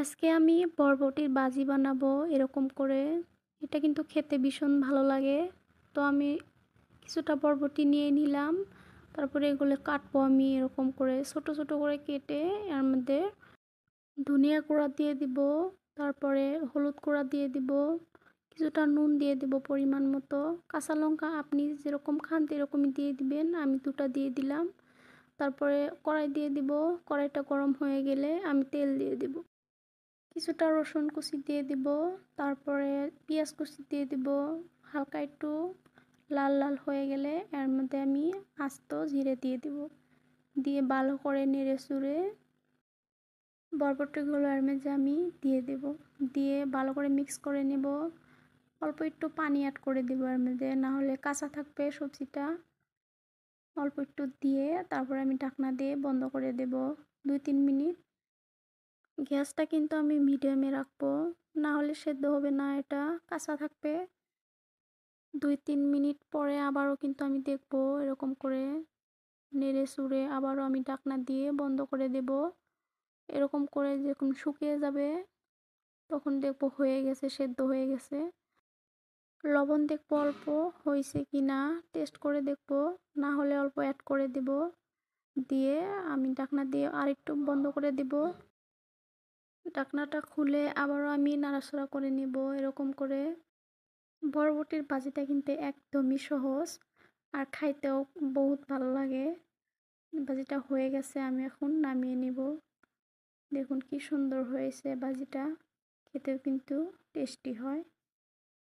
আজকে আমি বরবটির বাজি বানাবো এরকম করে এটা কিন্তু খেতে ভীষণ ভালো লাগে তো আমি কিছুটা বরবটি নিয়ে নিলাম তারপরে এগুলো কাটবো আমি এরকম করে ছোট ছোট করে কেটে এর মধ্যে ধনিয়া কুড়া দিয়ে দিব তারপরে হলুদ কুড়া দিয়ে দিব কিছুটা নুন দিয়ে দেব পরিমাণ মতো কাঁচা লঙ্কা আপনি যেরকম খান এরকমই দিয়ে দিবেন আমি দুটা দিয়ে দিলাম তারপরে কড়াই দিয়ে দিব কড়াইটা গরম হয়ে গেলে আমি তেল দিয়ে দিব কিছুটা রসুন কুচি দিয়ে দিব তারপরে পেঁয়াজ কুচি দিয়ে দিব হালকা একটু লাল লাল হয়ে গেলে এর মধ্যে আমি আস্ত জিরে দিয়ে দিব দিয়ে ভালো করে নেড়ে চুড়ে বরবটিগুলো এর মধ্যে আমি দিয়ে দেব দিয়ে ভালো করে মিক্স করে নেব অল্প একটু পানি অ্যাড করে দেব এর মধ্যে না হলে কাঁচা থাকবে সবজিটা অল্প একটু দিয়ে তারপরে আমি ঢাকনা দিয়ে বন্ধ করে দেব দুই তিন মিনিট গ্যাসটা কিন্তু আমি মিডিয়ামে রাখবো না হলে সেদ্ধ হবে না এটা কাঁচা থাকবে দুই তিন মিনিট পরে আবারও কিন্তু আমি দেখবো এরকম করে নেড়ে চুড়ে আবারও আমি ডাকনা দিয়ে বন্ধ করে দেব এরকম করে যখন শুকিয়ে যাবে তখন দেখবো হয়ে গেছে সেদ্ধ হয়ে গেছে লবণ দেখবো অল্প হয়েছে কি না টেস্ট করে দেখবো না হলে অল্প অ্যাড করে দেব দিয়ে আমি ডাকনা দিয়ে আরেকটু বন্ধ করে দেব ঢাকনাটা খুলে আবারও আমি নাড়াচড়া করে নিব এরকম করে বরবটির ভাজিটা কিন্তু একদমই সহজ আর খাইতেও বহুত ভালো লাগে ভাজিটা হয়ে গেছে আমি এখন নামিয়ে নিব দেখুন কি সুন্দর হয়েছে ভাজিটা খেতেও কিন্তু টেস্টি হয়